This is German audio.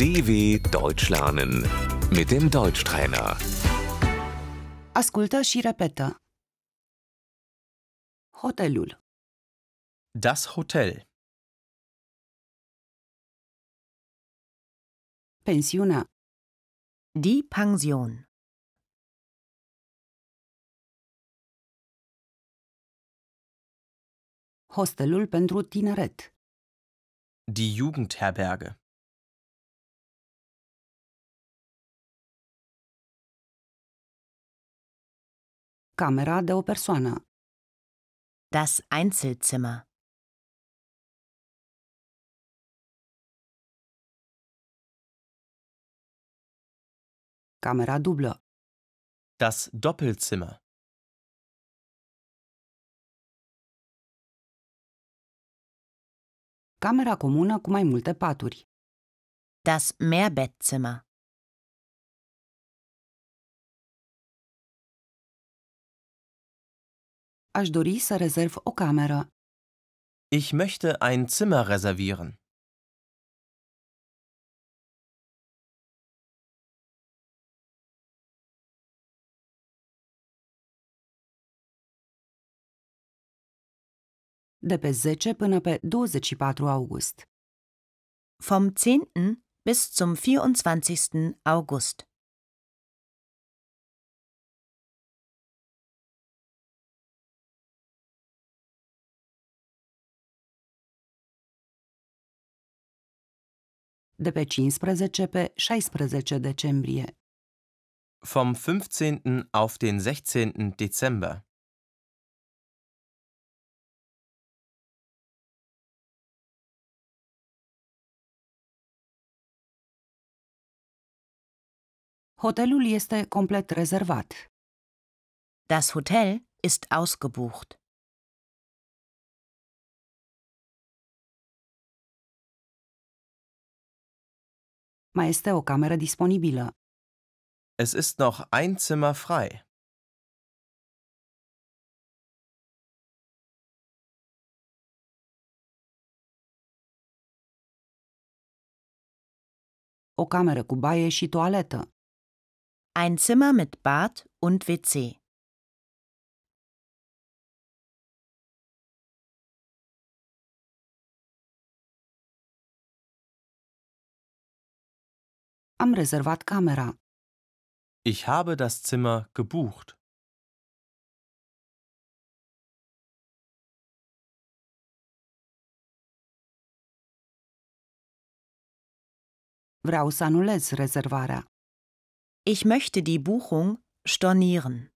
DW Deutsch lernen mit dem Deutschtrainer. Asculta și repetă. Hotelul. Das Hotel. Pensiona. Die Pension. Hostelul pentru tineret. Die Jugendherberge. Camera de o persoană. Das Einzelzimmer. Camera dublă. Das Doppelzimmer. Camera comună cu mai multe paturi. Das Mehrbettzimmer. aș dori să rezerv o cameră. Ich möchte ein Zimmer reservieren. De pe 10 până pe 24 august. Vom 10. bis zum 24. August. de pe 15 pe 16 decembrie. Vom 15. auf den 16. Dezember. Hotelul este complet rezervat. Das Hotel ist ausgebucht. Mai este o cameră disponibilă. Es ist noch ein Zimmer frei. O cameră cu baie și toaletă. Ein Zimmer mit Bad und WC. am Reservat Camera. Ich habe das Zimmer gebucht. Vreau să anulez rezervarea. Ich möchte die Buchung stornieren.